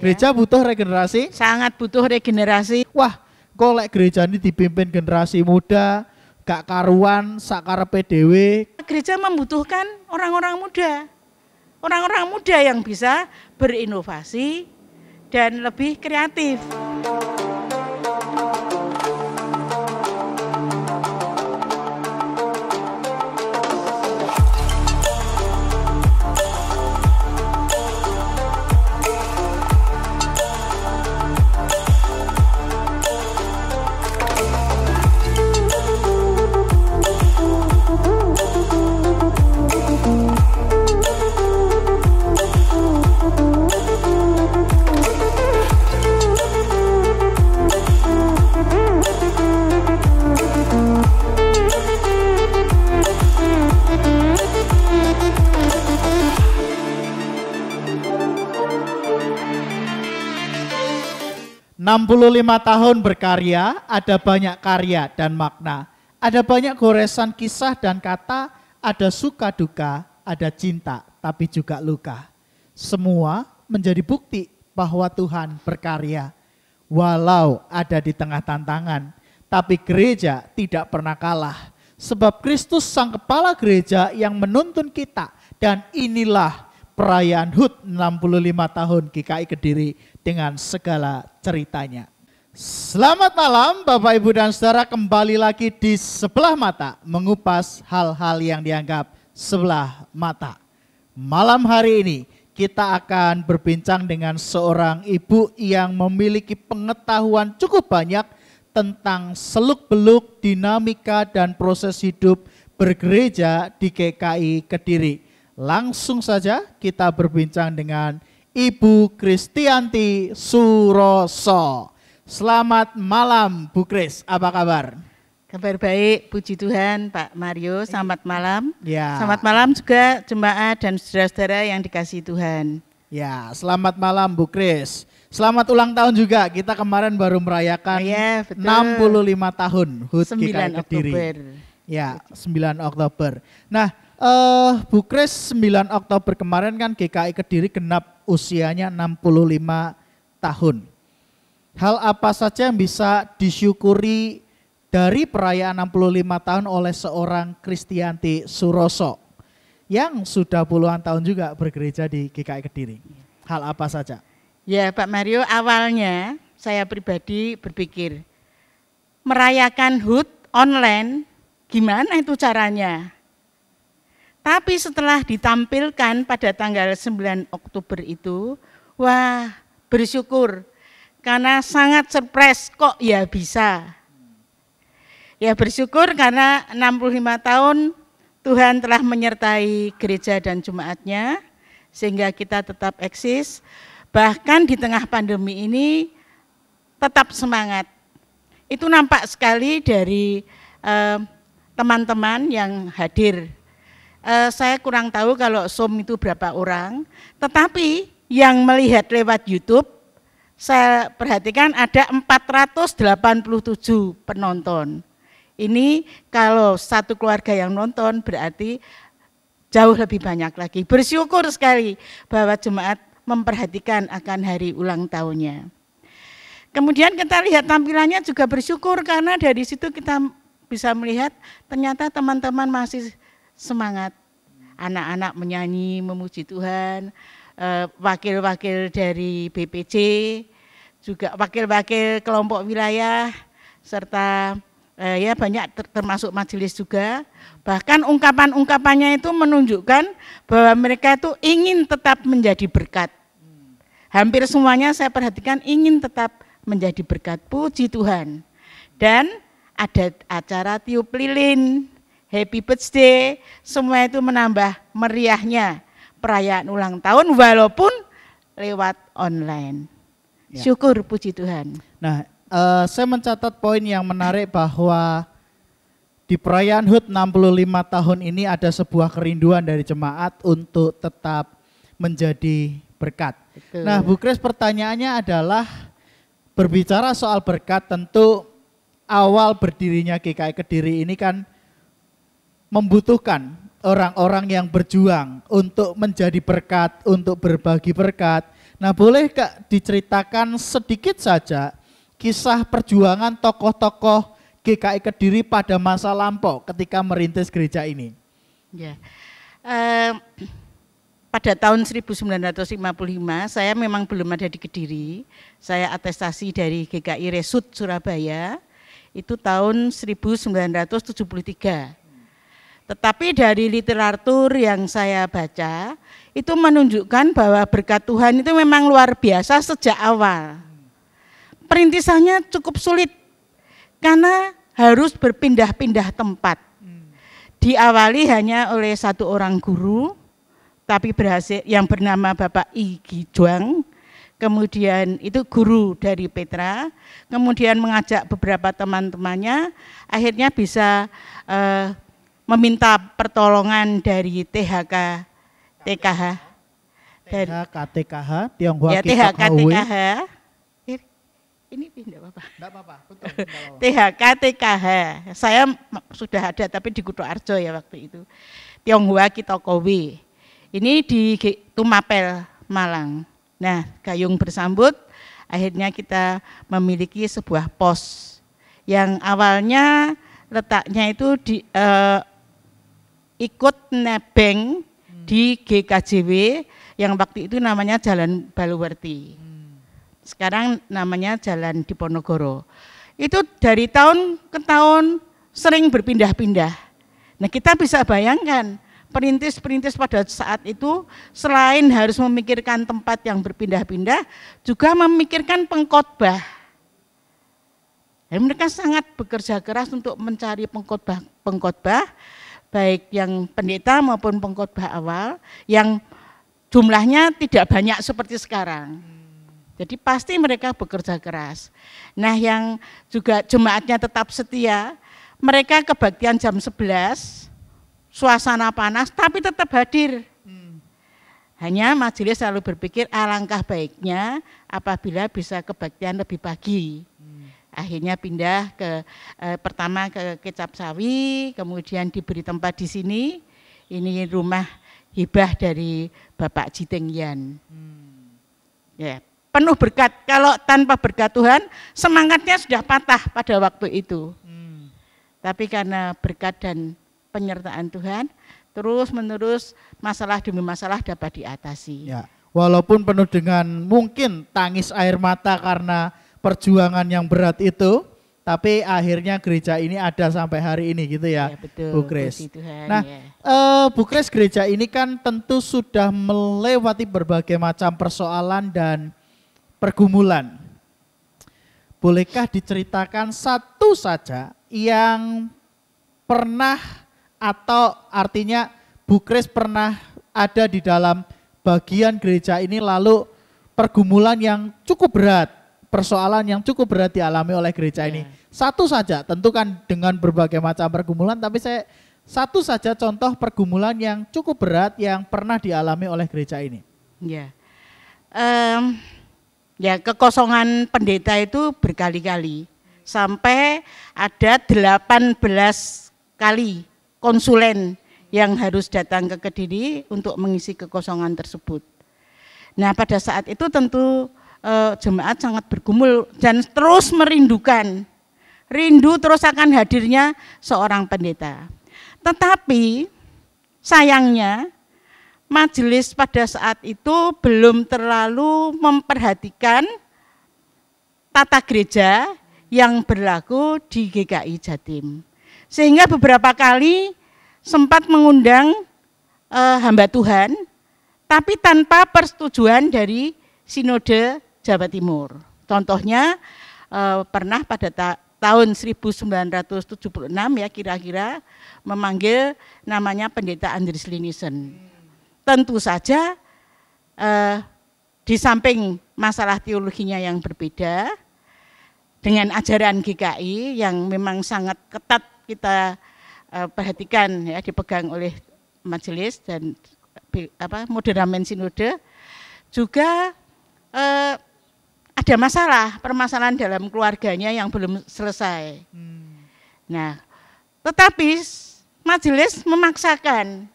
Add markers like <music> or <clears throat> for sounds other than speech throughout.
Ya. Gereja butuh regenerasi? Sangat butuh regenerasi. Wah, kok gereja ini dipimpin generasi muda, gak karuan, sakar PDW. Gereja membutuhkan orang-orang muda. Orang-orang muda yang bisa berinovasi dan lebih kreatif. 65 tahun berkarya, ada banyak karya dan makna. Ada banyak goresan kisah dan kata, ada suka duka, ada cinta, tapi juga luka. Semua menjadi bukti bahwa Tuhan berkarya. Walau ada di tengah tantangan, tapi gereja tidak pernah kalah. Sebab Kristus sang kepala gereja yang menuntun kita dan inilah perayaan HUT 65 tahun GKI Kediri dengan segala ceritanya. Selamat malam Bapak Ibu dan Saudara kembali lagi di sebelah mata mengupas hal-hal yang dianggap sebelah mata. Malam hari ini kita akan berbincang dengan seorang ibu yang memiliki pengetahuan cukup banyak tentang seluk-beluk dinamika dan proses hidup bergereja di GKI Kediri. Langsung saja kita berbincang dengan Ibu Kristianti Suroso. Selamat malam Bu Kris, apa kabar? Kabar baik, puji Tuhan Pak Mario, selamat malam. Ya. Selamat malam juga jemaat dan saudara-saudara yang dikasih Tuhan. Ya, selamat malam Bu Kris. Selamat ulang tahun juga, kita kemarin baru merayakan ya, 65 tahun HUT 9 GKI Kediri. Oktober. Ya, 9 Oktober. Nah, Uh, Bukres 9 Oktober kemarin kan GKI Kediri genap usianya 65 tahun. Hal apa saja yang bisa disyukuri dari perayaan 65 tahun oleh seorang Kristianti Suroso yang sudah puluhan tahun juga bergereja di GKI Kediri. Hal apa saja? Ya Pak Mario, awalnya saya pribadi berpikir merayakan HUT online, gimana itu caranya? Tapi setelah ditampilkan pada tanggal 9 Oktober itu, wah bersyukur karena sangat surprise kok ya bisa. Ya bersyukur karena 65 tahun Tuhan telah menyertai gereja dan jemaatnya sehingga kita tetap eksis. Bahkan di tengah pandemi ini tetap semangat. Itu nampak sekali dari eh, teman-teman eh, teman -teman yang hadir Uh, saya kurang tahu kalau som itu berapa orang, tetapi yang melihat lewat YouTube, saya perhatikan ada 487 penonton. Ini kalau satu keluarga yang nonton berarti jauh lebih banyak lagi. Bersyukur sekali bahwa jemaat memperhatikan akan hari ulang tahunnya. Kemudian kita lihat tampilannya juga bersyukur karena dari situ kita bisa melihat ternyata teman-teman masih semangat anak-anak menyanyi memuji Tuhan, eh, wakil-wakil dari BPC juga wakil-wakil kelompok wilayah, serta eh, ya banyak termasuk majelis juga. Bahkan ungkapan-ungkapannya itu menunjukkan bahwa mereka itu ingin tetap menjadi berkat. Hampir semuanya saya perhatikan ingin tetap menjadi berkat. Puji Tuhan. Dan ada acara tiup lilin happy birthday, semua itu menambah meriahnya perayaan ulang tahun walaupun lewat online. Ya. Syukur puji Tuhan. Nah, uh, saya mencatat poin yang menarik bahwa di perayaan HUT 65 tahun ini ada sebuah kerinduan dari jemaat untuk tetap menjadi berkat. Betul. Nah, Bu Kris pertanyaannya adalah berbicara soal berkat tentu awal berdirinya GKI Kediri ini kan membutuhkan orang-orang yang berjuang untuk menjadi berkat, untuk berbagi berkat. Nah, boleh Kak diceritakan sedikit saja kisah perjuangan tokoh-tokoh GKI Kediri pada masa lampau ketika merintis gereja ini? Ya. Eh, pada tahun 1955 saya memang belum ada di Kediri. Saya atestasi dari GKI Resut Surabaya itu tahun 1973. Tetapi dari literatur yang saya baca, itu menunjukkan bahwa berkat Tuhan itu memang luar biasa sejak awal. Perintisannya cukup sulit, karena harus berpindah-pindah tempat. Diawali hanya oleh satu orang guru, tapi berhasil yang bernama Bapak I Gijuang, kemudian itu guru dari Petra, kemudian mengajak beberapa teman-temannya, akhirnya bisa uh, meminta pertolongan dari THK TKH dari THK Tionghoa ya, THK TKH ini tidak apa-apa. Tidak apa-apa, betul. <laughs> THK, TKH. Saya sudah ada tapi di Kutu Arjo ya waktu itu. Tionghoa Kitokowi. Ini di Tumapel, Malang. Nah, Gayung bersambut, akhirnya kita memiliki sebuah pos yang awalnya letaknya itu di eh, ikut nebeng hmm. di GKJW yang waktu itu namanya Jalan Baluwerti. Hmm. Sekarang namanya Jalan Diponegoro. Itu dari tahun ke tahun sering berpindah-pindah. Nah kita bisa bayangkan perintis-perintis pada saat itu selain harus memikirkan tempat yang berpindah-pindah, juga memikirkan pengkhotbah. Ya, mereka sangat bekerja keras untuk mencari pengkhotbah-pengkhotbah baik yang pendeta maupun pengkhotbah awal yang jumlahnya tidak banyak seperti sekarang. Jadi pasti mereka bekerja keras. Nah yang juga jemaatnya tetap setia, mereka kebaktian jam 11, suasana panas tapi tetap hadir. Hanya majelis selalu berpikir alangkah baiknya apabila bisa kebaktian lebih pagi akhirnya pindah ke eh, pertama ke Kecap Sawi, kemudian diberi tempat di sini. Ini rumah hibah dari Bapak Jiteng Yan. Hmm. Ya, penuh berkat. Kalau tanpa berkat Tuhan, semangatnya sudah patah pada waktu itu. Hmm. Tapi karena berkat dan penyertaan Tuhan, terus menerus masalah demi masalah dapat diatasi. Ya walaupun penuh dengan mungkin tangis air mata karena perjuangan yang berat itu, tapi akhirnya gereja ini ada sampai hari ini gitu ya, ya betul, Bu Kris. nah, ya. uh, Bu Kris gereja ini kan tentu sudah melewati berbagai macam persoalan dan pergumulan. Bolehkah diceritakan satu saja yang pernah atau artinya Bu Kris pernah ada di dalam bagian gereja ini lalu pergumulan yang cukup berat persoalan yang cukup berat dialami oleh gereja yeah. ini. Iya. Satu saja, tentu kan dengan berbagai macam pergumulan, tapi saya satu saja contoh pergumulan yang cukup berat yang pernah dialami oleh gereja ini. Ya, um, ya kekosongan pendeta itu berkali-kali sampai ada 18 kali konsulen yang harus datang ke Kediri untuk mengisi kekosongan tersebut. Nah, pada saat itu tentu e, jemaat sangat bergumul dan terus merindukan rindu terus akan hadirnya seorang pendeta. Tetapi sayangnya majelis pada saat itu belum terlalu memperhatikan tata gereja yang berlaku di GKI Jatim. Sehingga beberapa kali sempat mengundang e, hamba Tuhan tapi tanpa persetujuan dari sinode Jawa Timur. Contohnya eh, pernah pada ta tahun 1976 ya kira-kira memanggil namanya pendeta Andris Linison. Tentu saja eh, di samping masalah teologinya yang berbeda dengan ajaran GKI yang memang sangat ketat kita eh, perhatikan ya dipegang oleh majelis dan apa moderamen sinode juga eh, ada masalah, permasalahan dalam keluarganya yang belum selesai. Hmm. Nah, tetapi majelis memaksakan,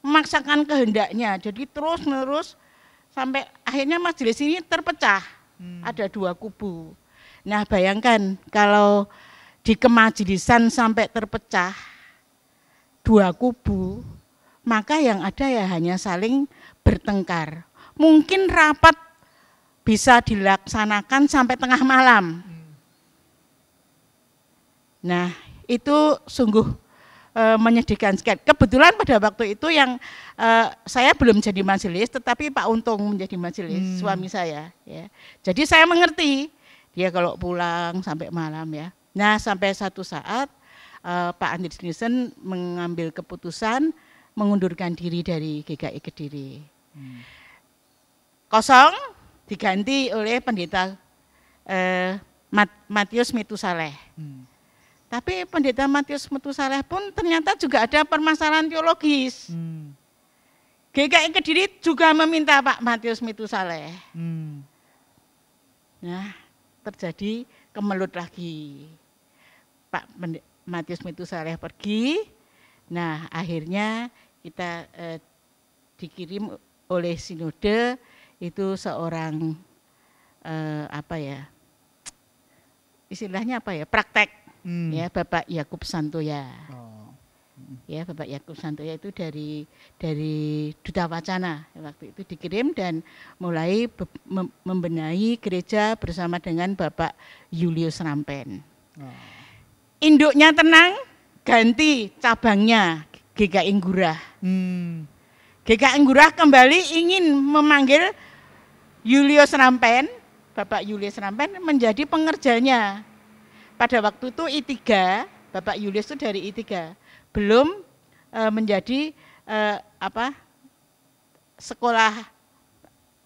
memaksakan kehendaknya. Jadi terus menerus sampai akhirnya majelis ini terpecah. Hmm. Ada dua kubu. Nah, bayangkan kalau di kemajelisan sampai terpecah dua kubu, maka yang ada ya hanya saling bertengkar. Mungkin rapat bisa dilaksanakan sampai tengah malam. Nah, itu sungguh e, menyedihkan sekali. Kebetulan pada waktu itu yang e, saya belum jadi majelis, tetapi Pak Untung menjadi majelis hmm. suami saya. Ya. Jadi saya mengerti dia kalau pulang sampai malam ya. Nah, sampai satu saat e, Pak Anies Nielsen mengambil keputusan mengundurkan diri dari GKI Kediri. Hmm. Kosong, diganti oleh pendeta eh, Matius Metusaleh, Hmm. Tapi pendeta Matius Metusaleh pun ternyata juga ada permasalahan teologis. Hmm. GKI Kediri juga meminta Pak Matius Metusaleh. Hmm. Nah, terjadi kemelut lagi. Pak Matius Metusaleh pergi. Nah, akhirnya kita eh, dikirim oleh sinode itu seorang eh, apa ya istilahnya apa ya praktek hmm. ya Bapak Yakub Santoya oh. ya Bapak Yakub Santoya itu dari dari duta wacana waktu itu dikirim dan mulai membenahi gereja bersama dengan Bapak Julius Rampen oh. induknya tenang ganti cabangnya Giga Inggurah hmm. GK Inggurah kembali ingin memanggil Yulius Rampen, Bapak Julius Rampen menjadi pengerjanya. Pada waktu itu I3, Bapak Julius itu dari I3, belum e, menjadi e, apa sekolah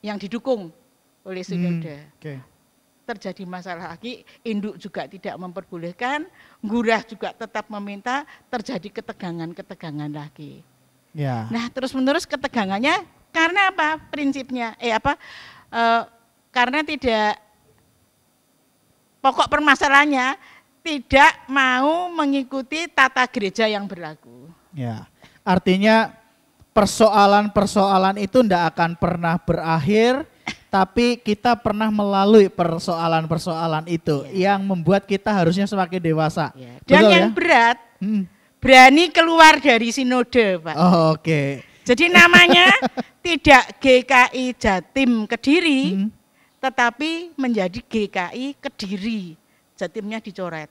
yang didukung oleh Sunoda. Hmm, okay. Terjadi masalah lagi, induk juga tidak memperbolehkan, gurah juga tetap meminta, terjadi ketegangan-ketegangan lagi. Yeah. Nah terus menerus ketegangannya karena apa prinsipnya? Eh apa? e, karena tidak pokok permasalahannya tidak mau mengikuti tata gereja yang berlaku. Ya. Artinya persoalan-persoalan itu tidak akan pernah berakhir tapi kita pernah melalui persoalan-persoalan itu ya. yang membuat kita harusnya semakin dewasa. Ya. Dan Betul yang ya? berat, hmm. berani keluar dari sinode, Pak. Oh, Oke. Okay. Jadi namanya <laughs> tidak GKI Jatim Kediri, hmm. tetapi menjadi GKI Kediri. Jatimnya dicoret.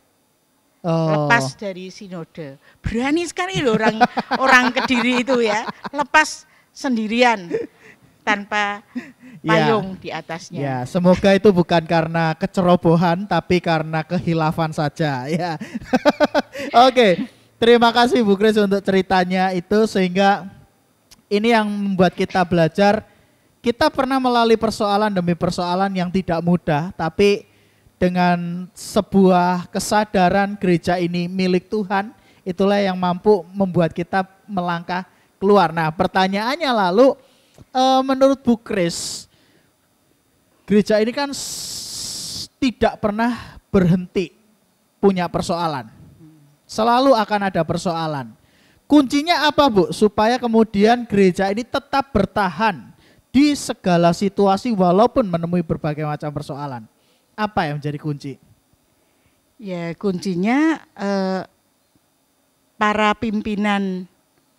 Oh. Lepas dari sinode. Berani sekali loh orang <laughs> orang Kediri itu ya. Lepas sendirian tanpa ya. payung ya, di atasnya. Ya, semoga itu bukan karena kecerobohan tapi karena kehilafan saja ya. <laughs> Oke, terima kasih Bu Kris untuk ceritanya itu sehingga ini yang membuat kita belajar. Kita pernah melalui persoalan demi persoalan yang tidak mudah, tapi dengan sebuah kesadaran gereja ini milik Tuhan, itulah yang mampu membuat kita melangkah keluar. Nah, pertanyaannya lalu, e, menurut Bu Kris, gereja ini kan tidak pernah berhenti punya persoalan. Selalu akan ada persoalan. Kuncinya apa Bu? Supaya kemudian gereja ini tetap bertahan di segala situasi walaupun menemui berbagai macam persoalan. Apa yang menjadi kunci? Ya kuncinya eh, para pimpinan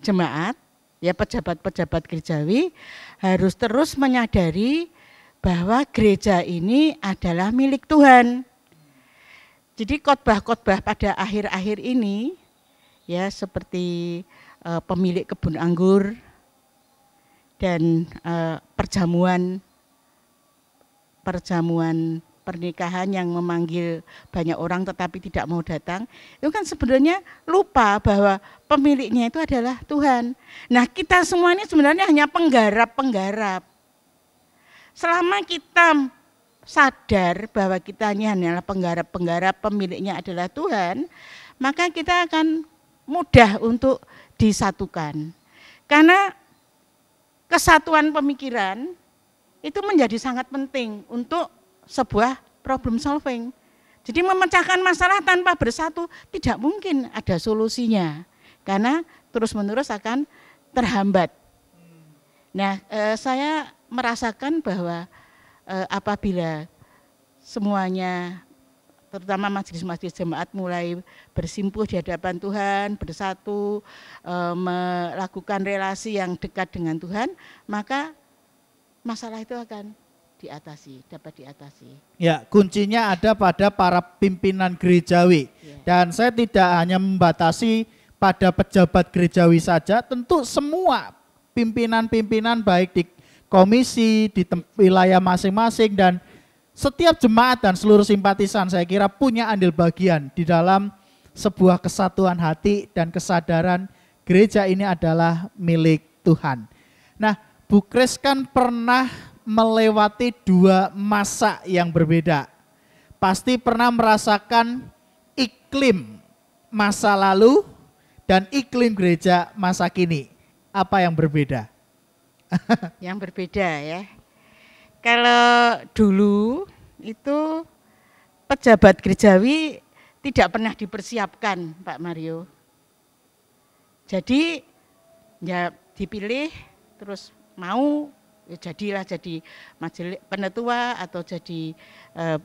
jemaat, ya pejabat-pejabat gerejawi harus terus menyadari bahwa gereja ini adalah milik Tuhan. Jadi khotbah-khotbah pada akhir-akhir ini ya seperti uh, pemilik kebun anggur dan uh, perjamuan perjamuan pernikahan yang memanggil banyak orang tetapi tidak mau datang itu kan sebenarnya lupa bahwa pemiliknya itu adalah Tuhan. Nah, kita semua ini sebenarnya hanya penggarap-penggarap. Selama kita sadar bahwa kita hanya hanyalah penggarap-penggarap, pemiliknya adalah Tuhan, maka kita akan mudah untuk disatukan. Karena kesatuan pemikiran itu menjadi sangat penting untuk sebuah problem solving. Jadi memecahkan masalah tanpa bersatu tidak mungkin ada solusinya karena terus-menerus akan terhambat. Nah, eh, saya merasakan bahwa eh, apabila semuanya terutama majelis-majelis jemaat mulai bersimpuh di hadapan Tuhan, bersatu, e, melakukan relasi yang dekat dengan Tuhan, maka masalah itu akan diatasi, dapat diatasi. Ya, kuncinya ada pada para pimpinan gerejawi. Ya. Dan saya tidak hanya membatasi pada pejabat gerejawi saja, tentu semua pimpinan-pimpinan baik di komisi, di wilayah masing-masing dan setiap jemaat dan seluruh simpatisan saya kira punya andil bagian di dalam sebuah kesatuan hati dan kesadaran gereja ini adalah milik Tuhan. Nah, bu Kris kan pernah melewati dua masa yang berbeda. Pasti pernah merasakan iklim masa lalu dan iklim gereja masa kini. Apa yang berbeda? <laughs> yang berbeda ya. Kalau dulu itu pejabat gerejawi tidak pernah dipersiapkan, Pak Mario. Jadi ya dipilih terus mau ya jadilah jadi majelis penetua atau jadi eh,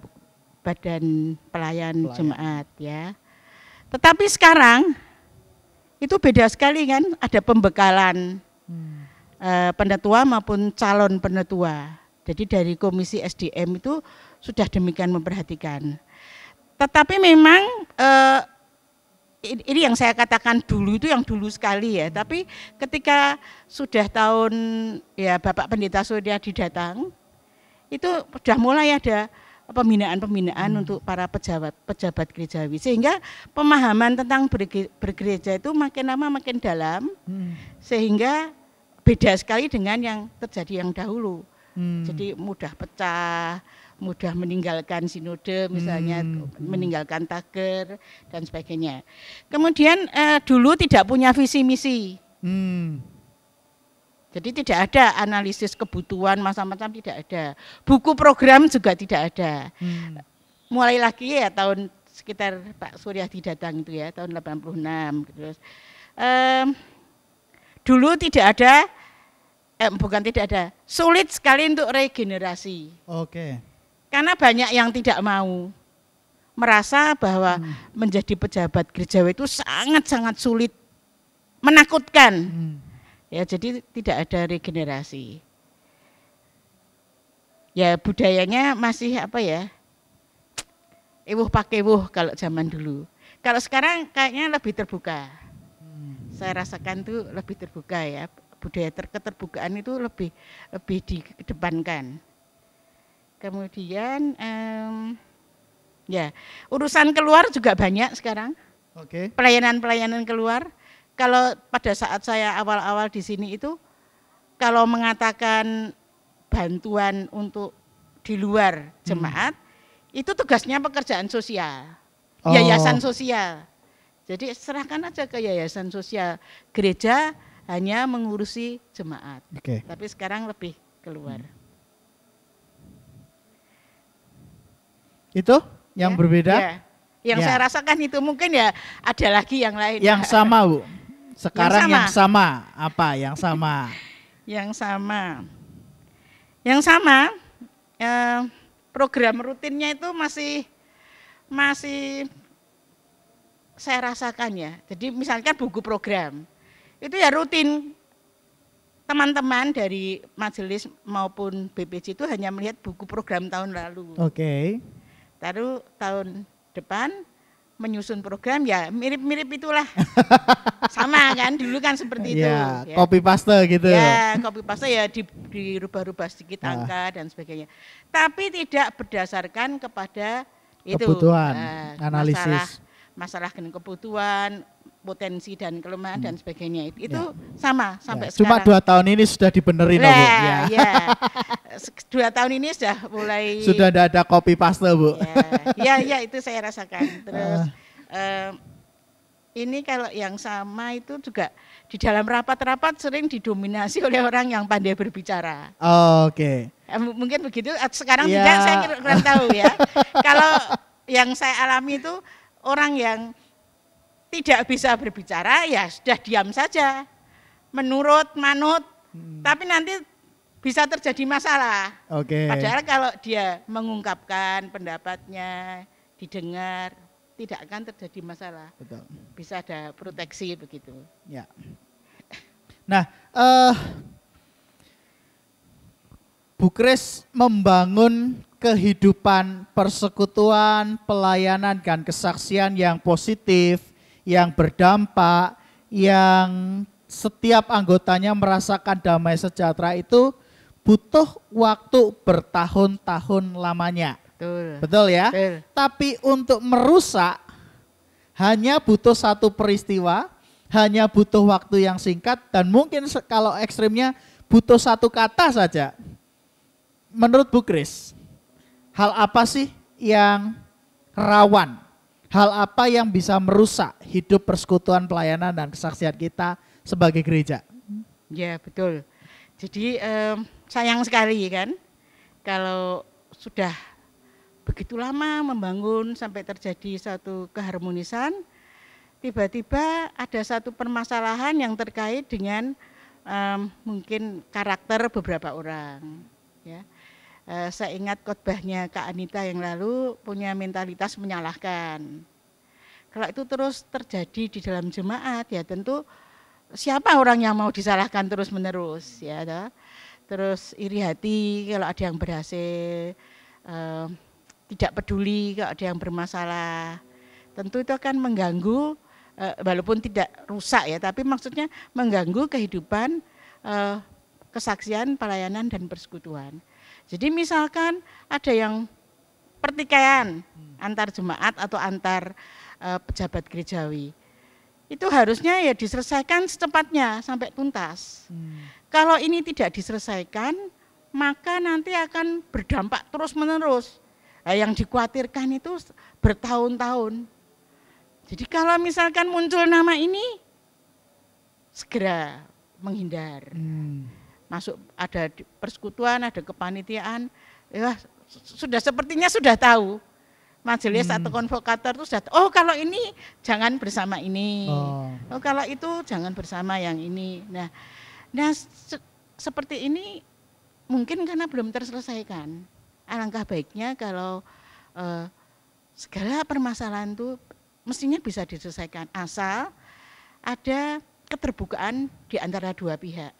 badan pelayan, pelayan jemaat ya. Tetapi sekarang itu beda sekali kan, ada pembekalan hmm. eh, penetua maupun calon penetua. Jadi dari Komisi SDM itu sudah demikian memperhatikan. Tetapi memang eh, ini yang saya katakan dulu itu yang dulu sekali ya. Tapi ketika sudah tahun ya Bapak Pendeta Suryadi datang, itu sudah mulai ada pembinaan-pembinaan hmm. untuk para pejabat pejabat gerejawi sehingga pemahaman tentang bergereja itu makin lama makin dalam hmm. sehingga beda sekali dengan yang terjadi yang dahulu. Hmm. Jadi mudah pecah, mudah meninggalkan sinode misalnya hmm. meninggalkan tager dan sebagainya. Kemudian eh, dulu tidak punya visi misi. Hmm. Jadi tidak ada analisis kebutuhan macam-macam tidak ada. Buku program juga tidak ada. Hmm. Mulai lagi ya tahun sekitar Pak Surya datang itu ya tahun 86 terus. Um, dulu tidak ada eh, bukan tidak ada, sulit sekali untuk regenerasi. Oke. Karena banyak yang tidak mau merasa bahwa hmm. menjadi pejabat gereja itu sangat-sangat sulit, menakutkan. Hmm. Ya, jadi tidak ada regenerasi. Ya budayanya masih apa ya? Ibu pakai ibu kalau zaman dulu. Kalau sekarang kayaknya lebih terbuka. Hmm. Saya rasakan tuh lebih terbuka ya budaya keterbukaan itu lebih lebih dikedepankan. Kemudian um, ya urusan keluar juga banyak sekarang. Oke. Okay. Pelayanan-pelayanan keluar. Kalau pada saat saya awal-awal di sini itu kalau mengatakan bantuan untuk di luar jemaat hmm. itu tugasnya pekerjaan sosial. Oh. Yayasan sosial. Jadi serahkan aja ke yayasan sosial gereja hanya mengurusi jemaat. Okay. Tapi sekarang lebih keluar. Hmm. Itu yang ya? berbeda? Ya. Yang ya. saya rasakan itu mungkin ya ada lagi yang lain. Yang ya. sama, Bu. <laughs> Sekarang <laughs> yang sama, yang sama. apa? Ya, yang sama. yang sama. Yang sama program rutinnya itu masih masih saya rasakan ya. Jadi misalkan buku program itu ya rutin. Teman-teman dari majelis maupun BPJ itu hanya melihat buku program tahun lalu. Oke. Okay. Lalu tahun depan menyusun program ya mirip-mirip itulah. <laughs> Sama kan dulu kan seperti itu. Ya, ya. copy paste gitu. Ya, copy paste ya di, dirubah-rubah sedikit ah. angka dan sebagainya. Tapi tidak berdasarkan kepada itu kebutuhan, uh, analisis masalah, masalah kebutuhan, potensi dan kelemahan hmm. dan sebagainya itu ya. sama ya, sampai ya. Cuma sekarang. Cuma dua tahun ini sudah dibenerin nah, bu. Ya. ya. <laughs> dua tahun ini sudah mulai. Sudah ada, ada kopi paste bu. Ya. ya, ya itu saya rasakan. <laughs> Terus uh. Eh, ini kalau yang sama itu juga di dalam rapat-rapat sering didominasi oleh orang yang pandai berbicara. Oh, Oke. Okay. Eh, m mungkin begitu. Eh, sekarang ya. tidak saya kurang tahu ya. <laughs> kalau yang saya alami itu orang yang tidak bisa berbicara ya sudah diam saja. Menurut, manut, hmm. tapi nanti bisa terjadi masalah. Oke. Okay. Padahal kalau dia mengungkapkan pendapatnya, didengar, tidak akan terjadi masalah. Betul. Bisa ada proteksi begitu. Ya. Nah, uh, eh, Bukres membangun kehidupan persekutuan, pelayanan dan kesaksian yang positif yang berdampak, yang setiap anggotanya merasakan damai sejahtera itu butuh waktu bertahun-tahun lamanya. Betul. Betul ya? Betul. Tapi untuk merusak hanya butuh satu peristiwa, hanya butuh waktu yang singkat dan mungkin kalau ekstrimnya butuh satu kata saja. Menurut Bu Kris, hal apa sih yang rawan hal apa yang bisa merusak hidup persekutuan pelayanan dan kesaksian kita sebagai gereja. Ya betul. Jadi um, sayang sekali kan kalau sudah begitu lama membangun sampai terjadi satu keharmonisan, tiba-tiba ada satu permasalahan yang terkait dengan um, mungkin karakter beberapa orang. Ya. Eh, saya ingat khotbahnya Kak Anita yang lalu punya mentalitas menyalahkan. Kalau itu terus terjadi di dalam jemaat ya tentu siapa orang yang mau disalahkan terus menerus ya. Toh? Terus iri hati kalau ada yang berhasil, eh, tidak peduli kalau ada yang bermasalah. Tentu itu akan mengganggu eh, walaupun tidak rusak ya, tapi maksudnya mengganggu kehidupan eh, kesaksian, pelayanan dan persekutuan. Jadi misalkan ada yang pertikaian antar jemaat atau antar uh, pejabat gerejawi. Itu harusnya ya diselesaikan secepatnya sampai tuntas. Hmm. Kalau ini tidak diselesaikan, maka nanti akan berdampak terus-menerus. Nah, yang dikhawatirkan itu bertahun-tahun. Jadi kalau misalkan muncul nama ini, segera menghindar. Hmm masuk ada persekutuan, ada kepanitiaan, ya sudah sepertinya sudah tahu majelis hmm. atau konvokator itu sudah oh kalau ini jangan bersama ini oh. oh kalau itu jangan bersama yang ini nah nah se seperti ini mungkin karena belum terselesaikan alangkah baiknya kalau eh, segala permasalahan itu mestinya bisa diselesaikan asal ada keterbukaan di antara dua pihak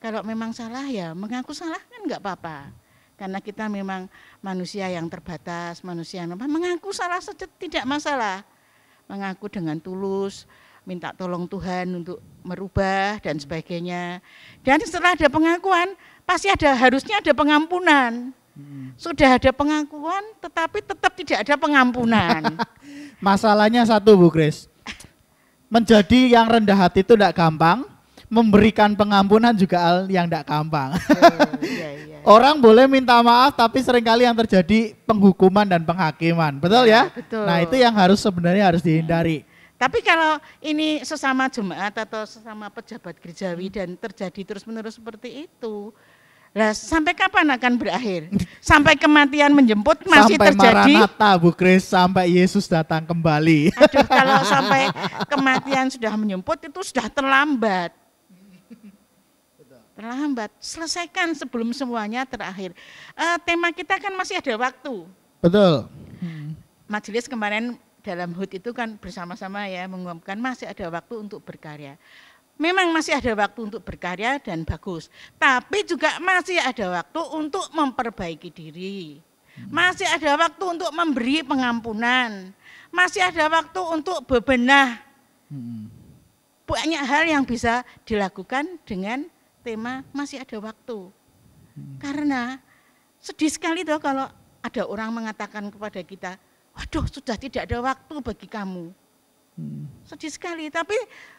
kalau memang salah ya mengaku salah kan nggak apa-apa. Karena kita memang manusia yang terbatas, manusia yang apa, mengaku salah saja tidak masalah. Mengaku dengan tulus, minta tolong Tuhan untuk merubah dan sebagainya. Dan setelah ada pengakuan, pasti ada harusnya ada pengampunan. Hmm. Sudah ada pengakuan, tetapi tetap tidak ada pengampunan. <laughs> Masalahnya satu Bu Kris, menjadi yang rendah hati itu tidak gampang, memberikan pengampunan juga yang tidak gampang. Oh, iya, iya. iya. <laughs> Orang boleh minta maaf tapi seringkali yang terjadi penghukuman dan penghakiman. Betul ya? ya? Betul. Nah, itu yang harus sebenarnya harus dihindari. Tapi kalau ini sesama jemaat atau sesama pejabat gerejawi hmm. dan terjadi terus-menerus seperti itu, lah sampai kapan akan berakhir? <laughs> Sampai kematian menjemput masih sampai terjadi. Sampai Maranatha Bu Kris sampai Yesus datang kembali. Aduh, kalau sampai <laughs> kematian sudah menjemput itu sudah terlambat terlambat. Selesaikan sebelum semuanya terakhir. Uh, tema kita kan masih ada waktu. Betul. Hmm. Majelis kemarin dalam HUT itu kan bersama-sama ya mengumumkan masih ada waktu untuk berkarya. Memang masih ada waktu untuk berkarya dan bagus, tapi juga masih ada waktu untuk memperbaiki diri. Hmm. Masih ada waktu untuk memberi pengampunan. Masih ada waktu untuk bebenah. Hmm. Banyak hal yang bisa dilakukan dengan tema masih ada waktu. Hmm. Karena sedih sekali tuh kalau ada orang mengatakan kepada kita, waduh sudah tidak ada waktu bagi kamu. Hmm. Sedih sekali, tapi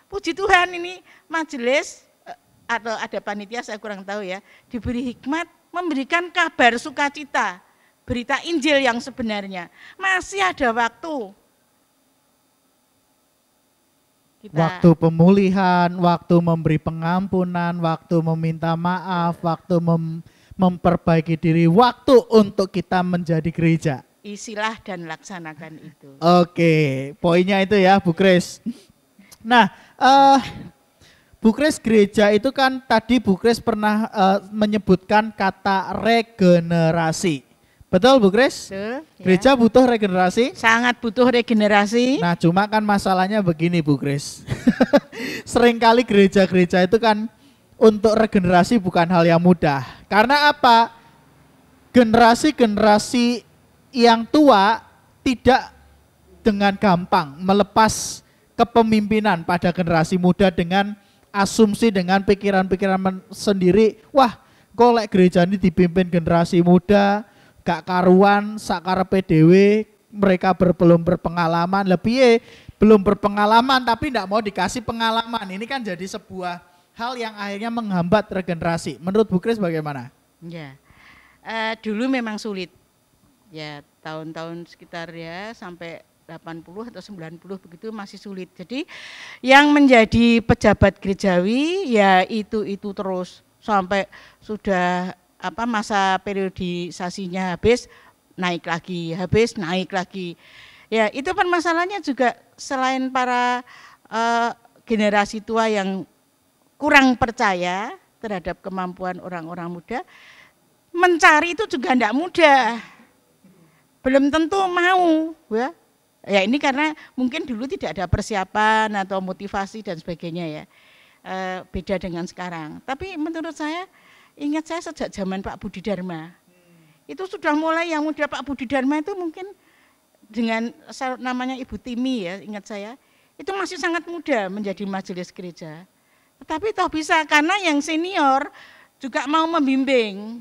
puji Tuhan ini majelis eh, atau ada panitia saya kurang tahu ya, diberi hikmat memberikan kabar sukacita, berita Injil yang sebenarnya. Masih ada waktu kita. Waktu pemulihan, waktu memberi pengampunan, waktu meminta maaf, waktu mem memperbaiki diri, waktu untuk kita menjadi gereja. Isilah dan laksanakan itu. Oke, poinnya itu ya Bu Kris. Nah, uh, Bu Kris gereja itu kan tadi Bu Kris pernah uh, menyebutkan kata regenerasi. Betul Bu Kris? Ya. Gereja butuh regenerasi? Sangat butuh regenerasi. Nah cuma kan masalahnya begini Bu Kris. <laughs> Seringkali gereja-gereja itu kan untuk regenerasi bukan hal yang mudah. Karena apa? Generasi-generasi yang tua tidak dengan gampang melepas kepemimpinan pada generasi muda dengan asumsi dengan pikiran-pikiran sendiri. Wah, golek gereja ini dipimpin generasi muda, gak karuan sakar PDW mereka ber, belum berpengalaman lebih belum berpengalaman tapi tidak mau dikasih pengalaman ini kan jadi sebuah hal yang akhirnya menghambat regenerasi menurut Bu Kris bagaimana? Ya uh, dulu memang sulit ya tahun-tahun sekitar ya sampai 80 atau 90 begitu masih sulit. Jadi yang menjadi pejabat gerejawi ya itu itu terus sampai sudah apa masa periodisasinya habis naik lagi, habis naik lagi. Ya, itu permasalahannya kan juga selain para uh, generasi tua yang kurang percaya terhadap kemampuan orang-orang muda, mencari itu juga tidak mudah. Belum tentu mau, ya. Ya ini karena mungkin dulu tidak ada persiapan atau motivasi dan sebagainya ya. Eh, beda dengan sekarang. Tapi menurut saya ingat saya sejak zaman Pak Budi Dharma. Hmm. Itu sudah mulai yang muda Pak Budi Dharma itu mungkin dengan namanya Ibu Timi ya, ingat saya. Itu masih sangat muda menjadi majelis gereja. Tetapi toh bisa karena yang senior juga mau membimbing.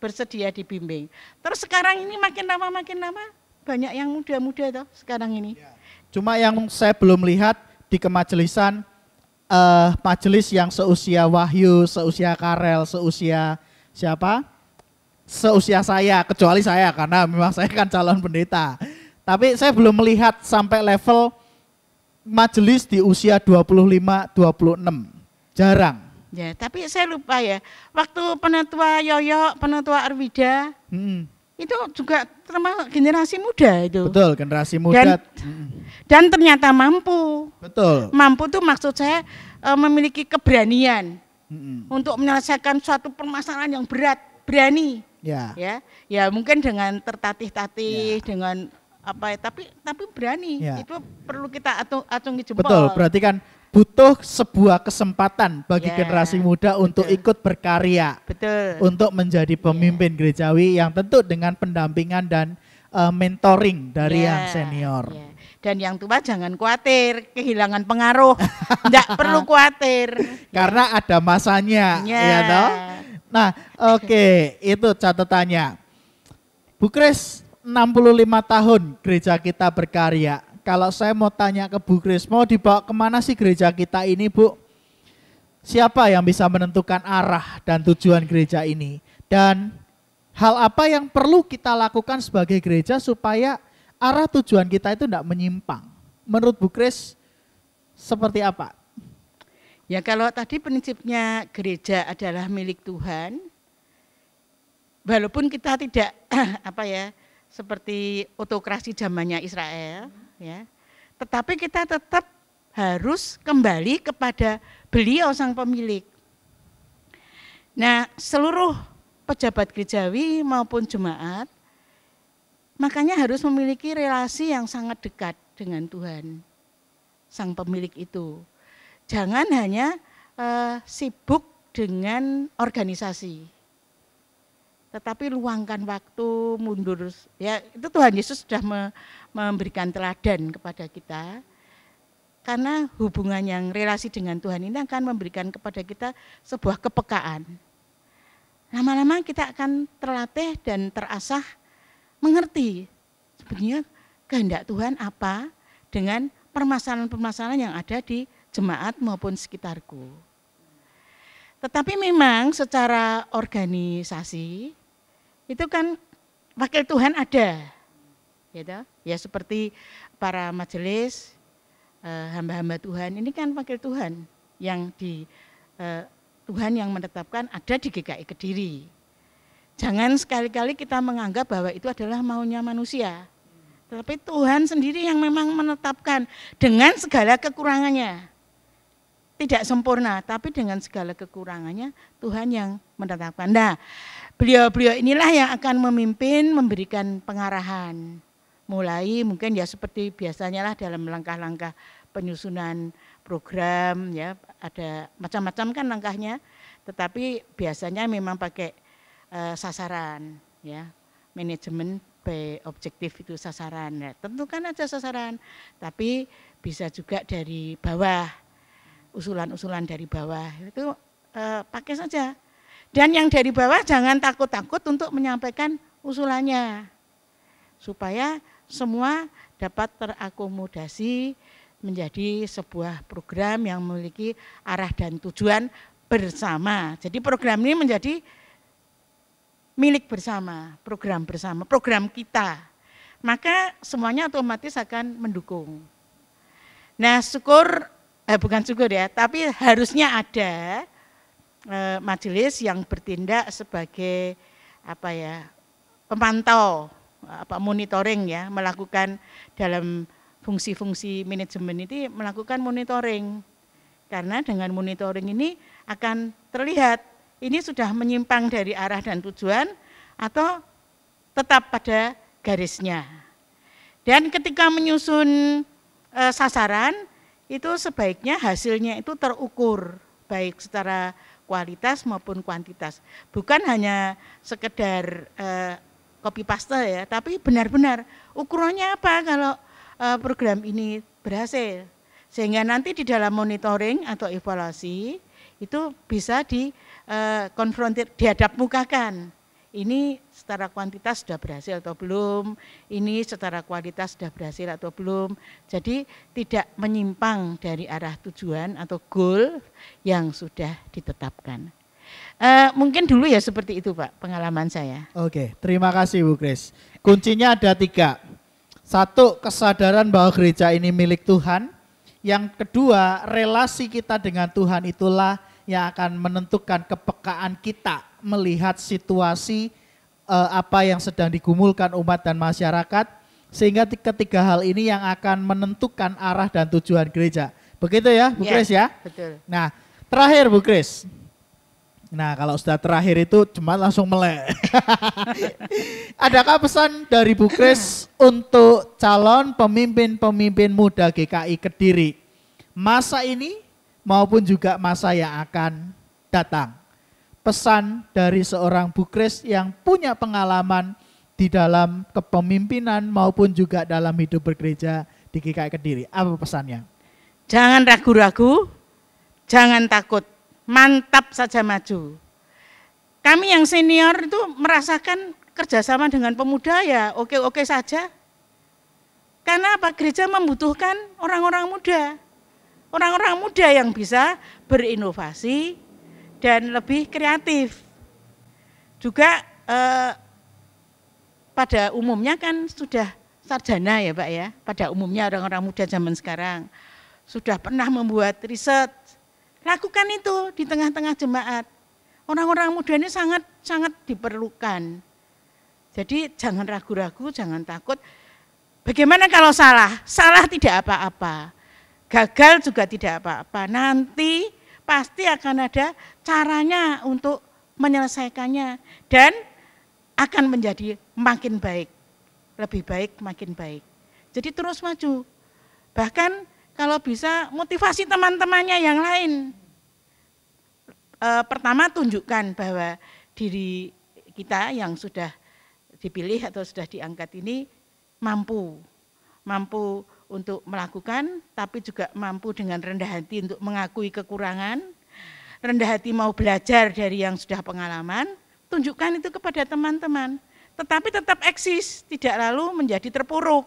Bersedia dibimbing. Terus sekarang ini makin lama makin lama banyak yang muda-muda toh sekarang ini. Ya. Cuma yang saya belum lihat di kemajelisan uh, majelis yang seusia Wahyu, seusia Karel, seusia siapa? Seusia saya, kecuali saya karena memang saya kan calon pendeta. Tapi saya belum melihat sampai level majelis di usia 25, 26. Jarang. Ya, tapi saya lupa ya. Waktu penetua Yoyo, penetua Arwida, hmm. itu juga termasuk generasi muda itu. Betul, generasi muda. Dan, dan ternyata mampu. Betul. Mampu tuh maksud saya e, memiliki keberanian hmm untuk menyelesaikan suatu permasalahan yang berat, berani. Ya. Ya, ya mungkin dengan tertatih-tatih, ya. dengan apa ya, tapi tapi berani. Ya. Itu perlu kita acungi jempol. Betul, perhatikan butuh sebuah kesempatan bagi yeah. generasi muda Betul. untuk ikut berkarya. Betul. Untuk menjadi ya. pemimpin yeah. gerejawi yang tentu dengan pendampingan dan uh, mentoring dari yeah. yang senior. Yeah. Dan yang tua jangan khawatir kehilangan pengaruh. tidak <laughs> perlu khawatir. Karena ada masanya, yeah. ya toh. Nah, oke, okay. itu catatannya. Bu Kris, 65 tahun gereja kita berkarya kalau saya mau tanya ke Bu Kris, mau dibawa kemana sih gereja kita ini, Bu? Siapa yang bisa menentukan arah dan tujuan gereja ini? Dan hal apa yang perlu kita lakukan sebagai gereja supaya arah tujuan kita itu tidak menyimpang? Menurut Bu Kris, seperti apa? Ya kalau tadi prinsipnya gereja adalah milik Tuhan, walaupun kita tidak <clears throat> apa ya seperti otokrasi zamannya Israel, hmm ya. Tetapi kita tetap harus kembali kepada beliau sang pemilik. Nah, seluruh pejabat gerejawi maupun jemaat makanya harus memiliki relasi yang sangat dekat dengan Tuhan sang pemilik itu. Jangan hanya uh, sibuk dengan organisasi tetapi luangkan waktu mundur ya itu Tuhan Yesus sudah memberikan teladan kepada kita karena hubungan yang relasi dengan Tuhan ini akan memberikan kepada kita sebuah kepekaan lama-lama kita akan terlatih dan terasah mengerti sebenarnya kehendak Tuhan apa dengan permasalahan-permasalahan yang ada di jemaat maupun sekitarku. Tetapi memang secara organisasi itu kan wakil Tuhan ada. Gitu. Ya seperti para majelis eh, hamba-hamba Tuhan ini kan wakil Tuhan yang di eh, Tuhan yang menetapkan ada di GKI Kediri. Jangan sekali-kali kita menganggap bahwa itu adalah maunya manusia. Tetapi Tuhan sendiri yang memang menetapkan dengan segala kekurangannya. Tidak sempurna, tapi dengan segala kekurangannya Tuhan yang menetapkan. Nah, beliau-beliau inilah yang akan memimpin, memberikan pengarahan. Mulai mungkin ya seperti biasanya lah dalam langkah-langkah penyusunan program ya ada macam-macam kan langkahnya tetapi biasanya memang pakai uh, sasaran ya manajemen by objektif itu sasaran ya, tentukan aja sasaran tapi bisa juga dari bawah usulan-usulan dari bawah itu uh, pakai saja dan yang dari bawah jangan takut-takut untuk menyampaikan usulannya. Supaya semua dapat terakomodasi menjadi sebuah program yang memiliki arah dan tujuan bersama. Jadi program ini menjadi milik bersama, program bersama, program kita. Maka semuanya otomatis akan mendukung. Nah syukur, eh bukan syukur ya, tapi harusnya ada Eh, majelis yang bertindak sebagai apa ya pemantau apa monitoring ya melakukan dalam fungsi-fungsi manajemen ini melakukan monitoring karena dengan monitoring ini akan terlihat ini sudah menyimpang dari arah dan tujuan atau tetap pada garisnya dan ketika menyusun e, sasaran itu sebaiknya hasilnya itu terukur baik secara kualitas maupun kuantitas. Bukan hanya sekedar uh, copy paste ya, tapi benar-benar ukurannya apa kalau uh, program ini berhasil. Sehingga nanti di dalam monitoring atau evaluasi itu bisa dikonfrontir, eh, konfrontir dihadap mukakan ini secara kuantitas sudah berhasil atau belum, ini secara kualitas sudah berhasil atau belum. Jadi tidak menyimpang dari arah tujuan atau goal yang sudah ditetapkan. Uh, mungkin dulu ya seperti itu Pak pengalaman saya. Oke, terima kasih Bu Kris. Kuncinya ada tiga. Satu, kesadaran bahwa gereja ini milik Tuhan. Yang kedua, relasi kita dengan Tuhan itulah yang akan menentukan kepekaan kita melihat situasi eh, apa yang sedang digumulkan umat dan masyarakat sehingga ketiga hal ini yang akan menentukan arah dan tujuan gereja. Begitu ya, Bu Kris ya, ya? Betul. Nah, terakhir Bu Kris. Nah, kalau sudah terakhir itu cuma langsung melek. <laughs> Adakah pesan dari Bu Kris untuk calon pemimpin-pemimpin muda GKI Kediri? Masa ini maupun juga masa yang akan datang. Pesan dari seorang Bukris yang punya pengalaman di dalam kepemimpinan maupun juga dalam hidup bergereja di GKI Kediri. Apa pesannya? Jangan ragu-ragu, jangan takut, mantap saja maju. Kami yang senior itu merasakan kerjasama dengan pemuda ya oke-oke saja. Karena apa? Gereja membutuhkan orang-orang muda orang-orang muda yang bisa berinovasi dan lebih kreatif. Juga eh, pada umumnya kan sudah sarjana ya Pak ya, pada umumnya orang-orang muda zaman sekarang sudah pernah membuat riset. Lakukan itu di tengah-tengah jemaat. Orang-orang muda ini sangat sangat diperlukan. Jadi jangan ragu-ragu, jangan takut. Bagaimana kalau salah? Salah tidak apa-apa gagal juga tidak apa-apa. Nanti pasti akan ada caranya untuk menyelesaikannya dan akan menjadi makin baik, lebih baik, makin baik. Jadi terus maju. Bahkan kalau bisa motivasi teman-temannya yang lain. E, pertama tunjukkan bahwa diri kita yang sudah dipilih atau sudah diangkat ini mampu, mampu untuk melakukan, tapi juga mampu dengan rendah hati untuk mengakui kekurangan, rendah hati mau belajar dari yang sudah pengalaman, tunjukkan itu kepada teman-teman. Tetapi tetap eksis, tidak lalu menjadi terpuruk.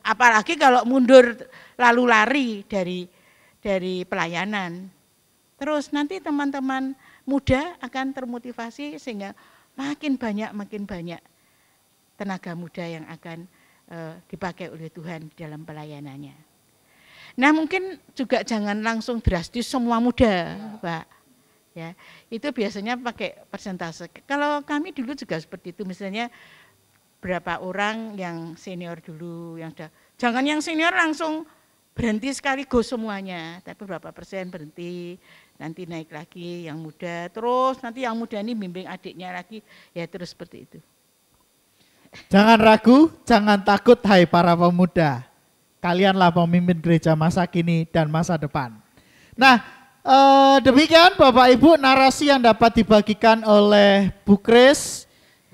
Apalagi kalau mundur lalu lari dari dari pelayanan. Terus nanti teman-teman muda akan termotivasi sehingga makin banyak makin banyak tenaga muda yang akan Eh, dipakai oleh Tuhan di dalam pelayanannya. Nah mungkin juga jangan langsung drastis semua muda, Pak. Ya, itu biasanya pakai persentase. Kalau kami dulu juga seperti itu, misalnya berapa orang yang senior dulu, yang sudah, jangan yang senior langsung berhenti sekali go semuanya, tapi berapa persen berhenti, nanti naik lagi yang muda, terus nanti yang muda ini bimbing adiknya lagi, ya terus seperti itu. Jangan ragu, jangan takut hai para pemuda. Kalianlah pemimpin gereja masa kini dan masa depan. Nah, eh, demikian Bapak Ibu narasi yang dapat dibagikan oleh Bu Kris.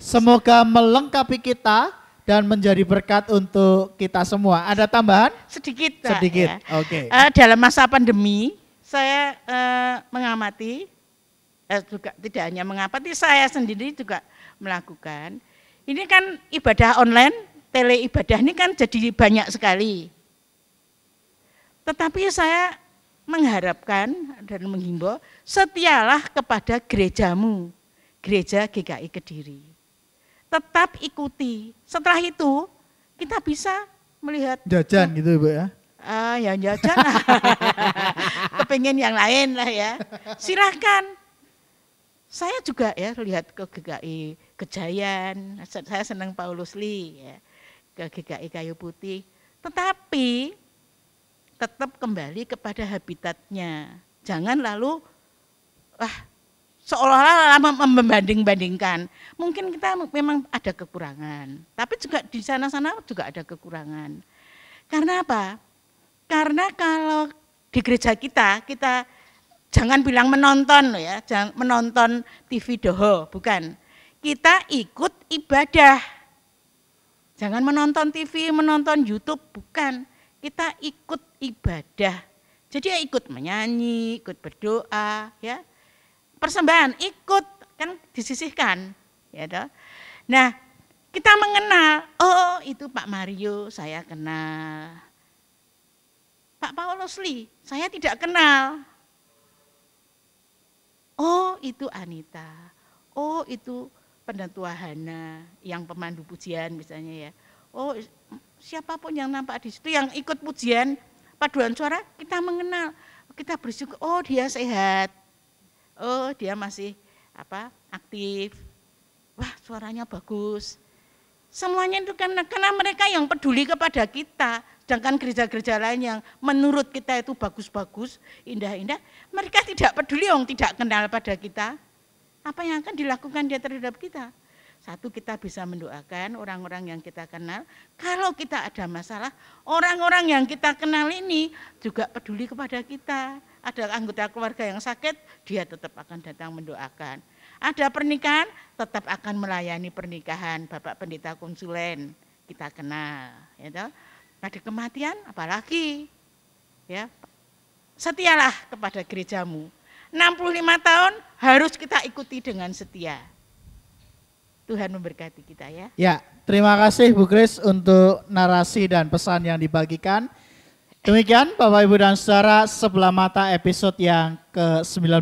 Semoga melengkapi kita dan menjadi berkat untuk kita semua. Ada tambahan? Sedikit. Sedikit. Ya. Oke. Okay. Uh, eh, dalam masa pandemi, saya uh, mengamati eh, juga tidak hanya mengamati, saya sendiri juga melakukan ini kan ibadah online, tele ibadah ini kan jadi banyak sekali. Tetapi saya mengharapkan dan menghimbau, setialah kepada gerejamu, gereja GKI Kediri. Tetap ikuti. Setelah itu kita bisa melihat jajan ya. gitu Ibu ya. Ah, ya jajan. <laughs> Kepengen yang lain lah ya. Silahkan saya juga ya lihat ke GKI Kejayan, saya senang Paulus Lee ya, ke GKI Kayu Putih. Tetapi tetap kembali kepada habitatnya. Jangan lalu wah seolah-olah membanding-bandingkan. Mungkin kita memang ada kekurangan, tapi juga di sana-sana juga ada kekurangan. Karena apa? Karena kalau di gereja kita, kita jangan bilang menonton loh ya, jangan menonton TV Doho, bukan. Kita ikut ibadah. Jangan menonton TV, menonton YouTube, bukan. Kita ikut ibadah. Jadi ya ikut menyanyi, ikut berdoa, ya. Persembahan ikut kan disisihkan, ya toh. Nah, kita mengenal, oh itu Pak Mario saya kenal. Pak Paulus Lee, saya tidak kenal, oh itu Anita, oh itu pendatua Hana yang pemandu pujian misalnya ya. Oh siapapun yang nampak di situ yang ikut pujian paduan suara kita mengenal, kita bersyukur oh dia sehat. Oh dia masih apa aktif. Wah suaranya bagus. Semuanya itu karena, karena mereka yang peduli kepada kita, Sedangkan gereja-gereja lain yang menurut kita itu bagus-bagus, indah-indah, mereka tidak peduli orang tidak kenal pada kita. Apa yang akan dilakukan dia terhadap kita? Satu kita bisa mendoakan orang-orang yang kita kenal. Kalau kita ada masalah, orang-orang yang kita kenal ini juga peduli kepada kita. Ada anggota keluarga yang sakit, dia tetap akan datang mendoakan. Ada pernikahan, tetap akan melayani pernikahan Bapak Pendeta Konsulen. Kita kenal, ya know? Nah, kematian apalagi? Ya. Setialah kepada gerejamu. 65 tahun harus kita ikuti dengan setia. Tuhan memberkati kita ya. Ya, terima kasih Bu Kris untuk narasi dan pesan yang dibagikan. Demikian Bapak Ibu dan Saudara sebelah mata episode yang ke-19.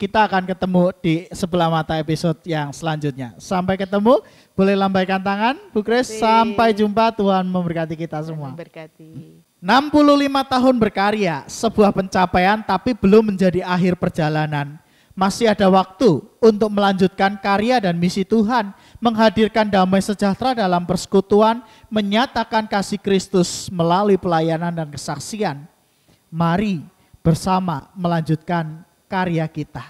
Kita akan ketemu di sebelah mata episode yang selanjutnya. Sampai ketemu, boleh lambaikan tangan, Bu Kris. Sampai jumpa, Tuhan memberkati kita semua. Memberkati. 65 tahun berkarya, sebuah pencapaian tapi belum menjadi akhir perjalanan. Masih ada waktu untuk melanjutkan karya dan misi Tuhan, menghadirkan damai sejahtera dalam persekutuan, menyatakan kasih Kristus melalui pelayanan dan kesaksian. Mari bersama melanjutkan karya kita.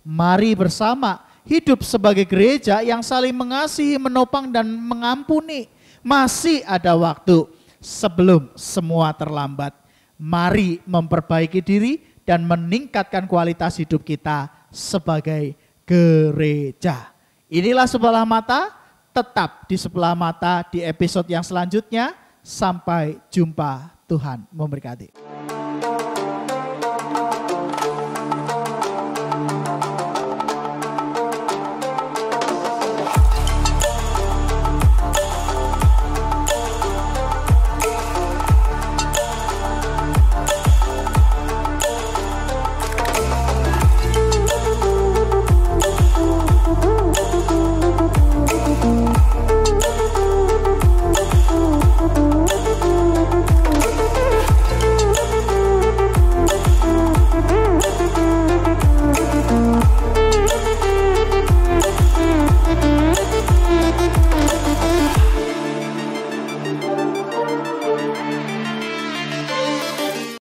Mari bersama hidup sebagai gereja yang saling mengasihi, menopang dan mengampuni. Masih ada waktu sebelum semua terlambat. Mari memperbaiki diri dan meningkatkan kualitas hidup kita sebagai gereja. Inilah sebelah mata, tetap di sebelah mata di episode yang selanjutnya. Sampai jumpa, Tuhan memberkati.